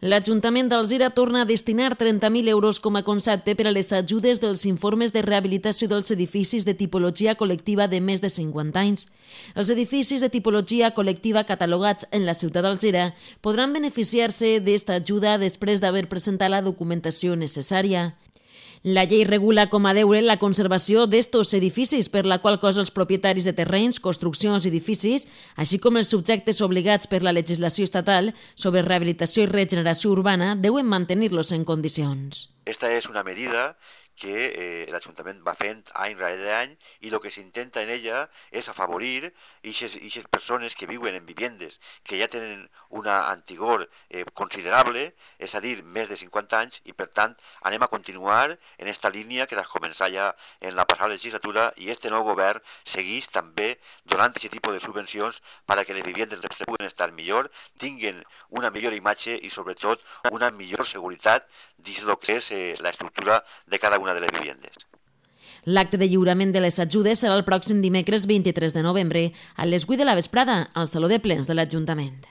L'Ajuntament d'Alzira torna a destinar 30.000 euros com a concepte per a les ajudes dels informes de rehabilitació dels edificis de tipologia col·lectiva de més de 50 anys. Els edificis de tipologia col·lectiva catalogats en la ciutat d'Alzira podran beneficiar-se d'esta ajuda després d'haver presentat la documentació necessària. La llei regula com a deure la conservació d'estos edificis, per la qual cosa els propietaris de terrenys, construccions i edificis, així com els subjectes obligats per la legislació estatal sobre rehabilitació i regeneració urbana, deuen mantenir-los en condicions. Esta es una medida que eh, l'Ajuntament va fent any rere any i el que s'intenta en ella és afavorir aquestes persones que viuen en vivendes que ja tenen una antigor eh, considerable, és a dir, més de 50 anys, i per tant anem a continuar en aquesta línia que vas començar ja en la passada legislatura i este nou govern seguís també donant aquest tipus de subvencions para que les vivendes després puguen estar millor, tinguin una millor imatge i sobretot una millor seguretat dins del que és eh, l'estructura de cada una una de les vivendes. L'acte de lliurament de les ajudes serà el pròxim dimecres 23 de novembre a les 8 de la vesprada al Saló de Plens de l'Ajuntament.